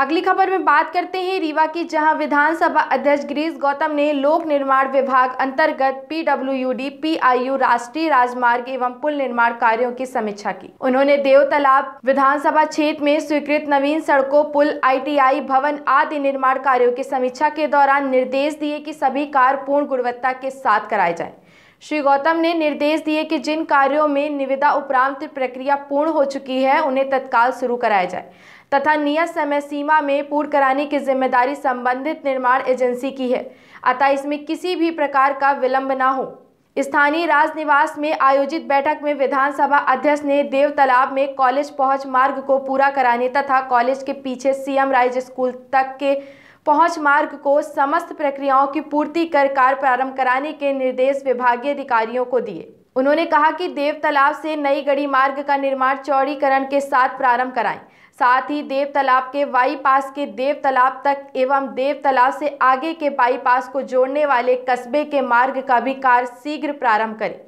अगली खबर में बात करते हैं रीवा की जहां विधानसभा अध्यक्ष गिरीश गौतम ने लोक निर्माण विभाग अंतर्गत पीडब्ल्यूडी पीआईयू राष्ट्रीय राजमार्ग एवं पुल निर्माण कार्यों की समीक्षा की उन्होंने देवतालाब विधानसभा क्षेत्र में स्वीकृत नवीन सड़कों पुल आईटीआई भवन आदि निर्माण कार्यो की समीक्षा के दौरान निर्देश दिए की सभी कार्य पूर्ण गुणवत्ता के साथ कराए जाए श्री गौतम ने निर्देश दिए कि जिन कार्यों में निविदा उपरांत प्रक्रिया पूर्ण हो चुकी है उन्हें तत्काल शुरू कराया जाए तथा नियत समय सीमा में पूर्ण कराने की जिम्मेदारी संबंधित निर्माण एजेंसी की है अतः इसमें किसी भी प्रकार का विलंब ना हो स्थानीय राजनिवास में आयोजित बैठक में विधानसभा अध्यक्ष ने देव तालाब में कॉलेज पहुंच मार्ग को पूरा कराने तथा कॉलेज के पीछे सीएम राइज स्कूल तक के पहुंच मार्ग को समस्त प्रक्रियाओं की पूर्ति कर कार्य प्रारंभ कराने के निर्देश विभागीय अधिकारियों को दिए उन्होंने कहा कि देव तालाब से नई गढ़ी मार्ग का निर्माण चौड़ीकरण के साथ प्रारंभ कराएं साथ ही देव तालाब के बाईपास के देव तालाब तक एवं देव तालाब से आगे के बाईपास को जोड़ने वाले कस्बे के मार्ग का भी कार्य शीघ्र प्रारंभ करें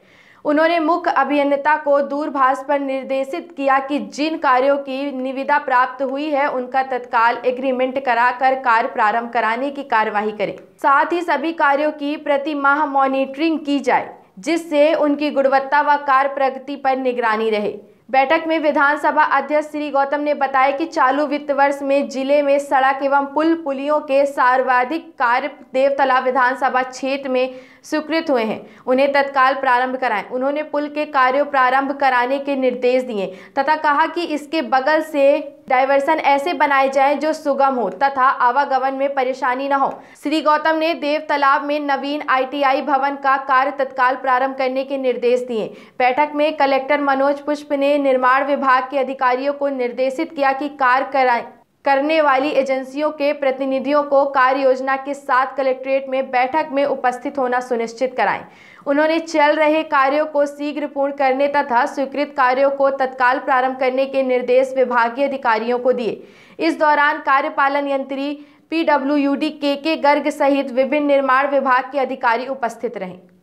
उन्होंने मुख्य अभियंता को दूरभाष पर निर्देशित किया कि जिन कार्यों की निविदा प्राप्त हुई है उनका तत्काल एग्रीमेंट कराकर कार्य प्रारंभ कराने की कार्यवाही करें साथ ही सभी कार्यों की प्रति माह मॉनिटरिंग की जाए जिससे उनकी गुणवत्ता व कार्य प्रगति पर निगरानी रहे बैठक में विधानसभा अध्यक्ष श्री गौतम ने बताया कि चालू वित्त वर्ष में जिले में सड़क एवं पुल पुलियों के सर्वाधिक कार्य देवतला विधानसभा क्षेत्र में स्वीकृत हुए हैं उन्हें तत्काल प्रारंभ कराएं उन्होंने पुल के कार्यों प्रारंभ कराने के निर्देश दिए तथा कहा कि इसके बगल से डायवर्सन ऐसे बनाए जाएं जो सुगम हो तथा आवागमन में परेशानी न हो श्री गौतम ने देव तालाब में नवीन आईटीआई भवन का कार्य तत्काल प्रारंभ करने के निर्देश दिए बैठक में कलेक्टर मनोज पुष्प ने निर्माण विभाग के अधिकारियों को निर्देशित किया कि कार्य कराए करने वाली एजेंसियों के प्रतिनिधियों को कार्य योजना के साथ कलेक्ट्रेट में बैठक में उपस्थित होना सुनिश्चित कराएं उन्होंने चल रहे कार्यों को शीघ्र पूर्ण करने तथा स्वीकृत कार्यों को तत्काल प्रारंभ करने के निर्देश विभागीय अधिकारियों को दिए इस दौरान कार्यपालन यंत्री पी डी के के गर्ग सहित विभिन्न निर्माण विभाग के अधिकारी उपस्थित रहें